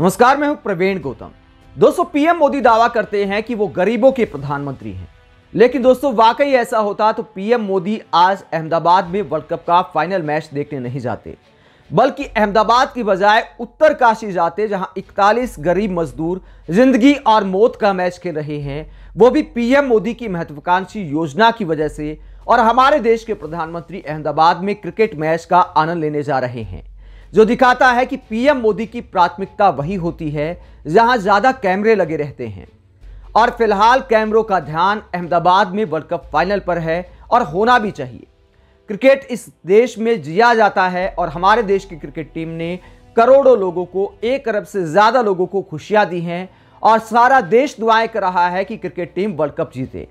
नमस्कार मैं हूं प्रवीण गौतम दोस्तों पीएम मोदी दावा करते हैं कि वो गरीबों के प्रधानमंत्री हैं लेकिन दोस्तों वाकई ऐसा होता तो पीएम मोदी आज अहमदाबाद में वर्ल्ड कप का फाइनल मैच देखने नहीं जाते बल्कि अहमदाबाद की बजाय उत्तर काशी जाते जहां 41 गरीब मजदूर जिंदगी और मौत का मैच खेल रहे हैं वो भी पीएम मोदी की महत्वाकांक्षी योजना की वजह से और हमारे देश के प्रधानमंत्री अहमदाबाद में क्रिकेट मैच का आनंद लेने जा रहे हैं जो दिखाता है कि पीएम मोदी की प्राथमिकता वही होती है जहां ज़्यादा कैमरे लगे रहते हैं और फिलहाल कैमरों का ध्यान अहमदाबाद में वर्ल्ड कप फाइनल पर है और होना भी चाहिए क्रिकेट इस देश में जिया जाता है और हमारे देश की क्रिकेट टीम ने करोड़ों लोगों को एक अरब से ज़्यादा लोगों को खुशियाँ दी हैं और सारा देश दुआएं कर रहा है कि क्रिकेट टीम वर्ल्ड कप जीते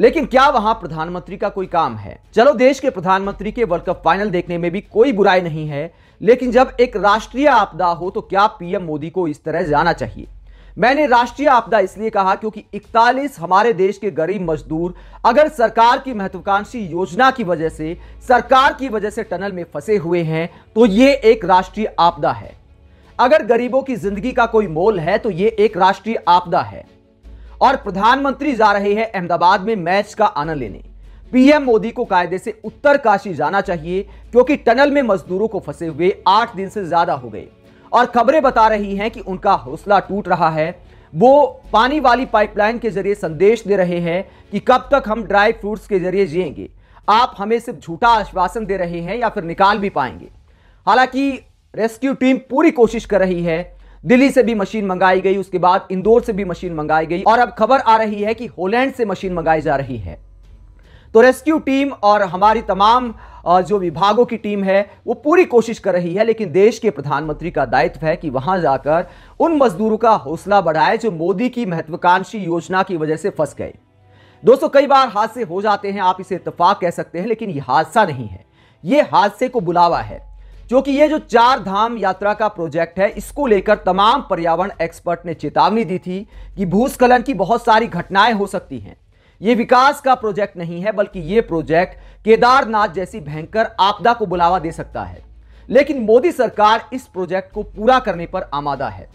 लेकिन क्या वहां प्रधानमंत्री का कोई काम है चलो देश के प्रधानमंत्री के वर्ल्ड कप फाइनल देखने में भी कोई बुराई नहीं है लेकिन जब एक राष्ट्रीय आपदा हो तो क्या पीएम मोदी को इस तरह जाना चाहिए मैंने राष्ट्रीय आपदा इसलिए कहा क्योंकि 41 हमारे देश के गरीब मजदूर अगर सरकार की महत्वाकांक्षी योजना की वजह से सरकार की वजह से टनल में फंसे हुए हैं तो यह एक राष्ट्रीय आपदा है अगर गरीबों की जिंदगी का कोई मोल है तो यह एक राष्ट्रीय आपदा है और प्रधानमंत्री जा रहे हैं अहमदाबाद में मैच का आनंद लेने पीएम मोदी को कायदे से उत्तर काशी जाना चाहिए क्योंकि टनल में मजदूरों को फंसे हुए आठ दिन से ज्यादा हो गए और खबरें बता रही हैं कि उनका हौसला टूट रहा है वो पानी वाली पाइपलाइन के जरिए संदेश दे रहे हैं कि कब तक हम ड्राई फ्रूट्स के जरिए जिएंगे आप हमें सिर्फ झूठा आश्वासन दे रहे हैं या फिर निकाल भी पाएंगे हालांकि रेस्क्यू टीम पूरी कोशिश कर रही है दिल्ली से भी मशीन मंगाई गई उसके बाद इंदौर से भी मशीन मंगाई गई और अब खबर आ रही है कि होलैंड से मशीन मंगाई जा रही है तो रेस्क्यू टीम और हमारी तमाम जो विभागों की टीम है वो पूरी कोशिश कर रही है लेकिन देश के प्रधानमंत्री का दायित्व है कि वहां जाकर उन मजदूरों का हौसला बढ़ाए जो मोदी की महत्वाकांक्षी योजना की वजह से फंस गए दोस्तों कई बार हादसे हो जाते हैं आप इसे इतफाक कह सकते हैं लेकिन ये हादसा नहीं है ये हादसे को बुलावा है जो कि ये जो चार धाम यात्रा का प्रोजेक्ट है इसको लेकर तमाम पर्यावरण एक्सपर्ट ने चेतावनी दी थी कि भूस्खलन की बहुत सारी घटनाएं हो सकती हैं ये विकास का प्रोजेक्ट नहीं है बल्कि ये प्रोजेक्ट केदारनाथ जैसी भयंकर आपदा को बुलावा दे सकता है लेकिन मोदी सरकार इस प्रोजेक्ट को पूरा करने पर आमादा है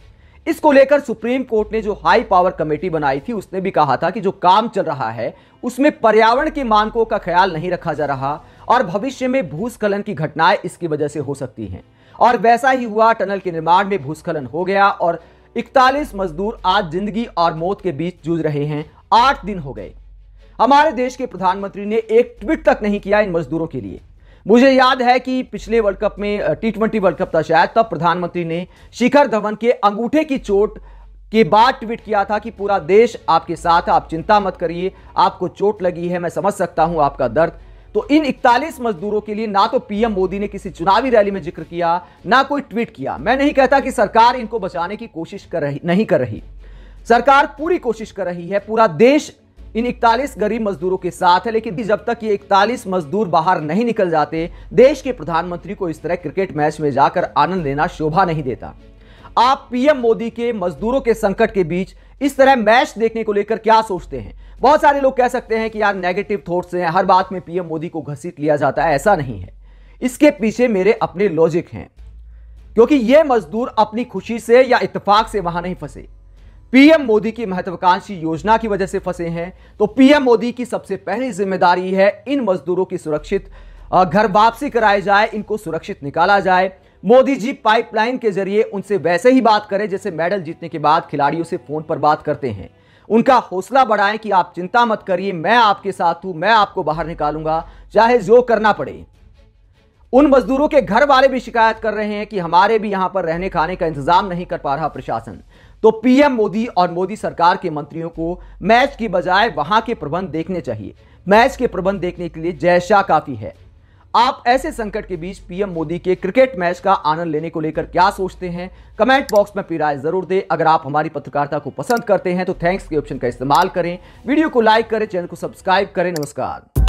इसको लेकर सुप्रीम कोर्ट ने जो हाई पावर कमेटी बनाई थी उसने भी कहा था कि जो काम चल रहा है उसमें पर्यावरण के मानकों का ख्याल नहीं रखा जा रहा और भविष्य में भूस्खलन की घटनाएं इसकी वजह से हो सकती हैं और वैसा ही हुआ टनल के निर्माण में भूस्खलन हो गया और इकतालीस मजदूर आज जिंदगी और मौत के बीच जूझ रहे हैं आठ दिन हो गए हमारे देश के प्रधानमंत्री ने एक ट्वीट तक नहीं किया इन मजदूरों के लिए मुझे याद है कि पिछले वर्ल्ड कप में टी ट्वेंटी वर्ल्ड कप था शायद तब प्रधानमंत्री ने शिखर धवन के अंगूठे की चोट के बाद ट्वीट किया था कि पूरा देश आपके साथ आप चिंता मत करिए आपको चोट लगी है मैं समझ सकता हूं आपका दर्द तो इन 41 मजदूरों के लिए ना तो पीएम मोदी ने किसी चुनावी रैली में जिक्र किया ना कोई ट्वीट किया मैं नहीं कहता कि सरकार इनको बचाने की कोशिश कर रही नहीं कर रही सरकार पूरी कोशिश कर रही है पूरा देश इन 41 गरीब मजदूरों के साथ है लेकिन जब तक ये 41 मजदूर बाहर नहीं निकल जाते देश के प्रधानमंत्री को इस तरह क्रिकेट मैच में जाकर आनंद लेना शोभा नहीं देता आप पीएम मोदी के मजदूरों के संकट के बीच इस तरह मैच देखने को लेकर क्या सोचते हैं बहुत सारे लोग कह सकते हैं कि यार नेगेटिव थॉट्स हैं हर बात में पीएम मोदी को घसीट लिया जाता है ऐसा नहीं है इसके पीछे मेरे अपने लॉजिक हैं क्योंकि ये मजदूर अपनी खुशी से या इतफाक से वहां नहीं फंसे पीएम मोदी की महत्वाकांक्षी योजना की वजह से फंसे हैं तो पीएम मोदी की सबसे पहली जिम्मेदारी है इन मजदूरों की सुरक्षित घर वापसी कराई जाए इनको सुरक्षित निकाला जाए मोदी जी पाइपलाइन के जरिए उनसे वैसे ही बात करें जैसे मेडल जीतने के बाद खिलाड़ियों से फोन पर बात करते हैं उनका हौसला बढ़ाएं कि आप चिंता मत करिए मैं आपके साथ हूं मैं आपको बाहर निकालूंगा चाहे जो करना पड़े उन मजदूरों के घर वाले भी शिकायत कर रहे हैं कि हमारे भी यहां पर रहने खाने का इंतजाम नहीं कर पा रहा प्रशासन तो पीएम मोदी और मोदी सरकार के मंत्रियों को मैच की बजाय वहां के प्रबंध देखने चाहिए मैच के प्रबंध देखने के लिए जय शाह काफी है आप ऐसे संकट के बीच पीएम मोदी के क्रिकेट मैच का आनंद लेने को लेकर क्या सोचते हैं कमेंट बॉक्स में अपनी राय जरूर दें अगर आप हमारी पत्रकारिता को पसंद करते हैं तो थैंक्स के ऑप्शन का इस्तेमाल करें वीडियो को लाइक करें चैनल को सब्सक्राइब करें नमस्कार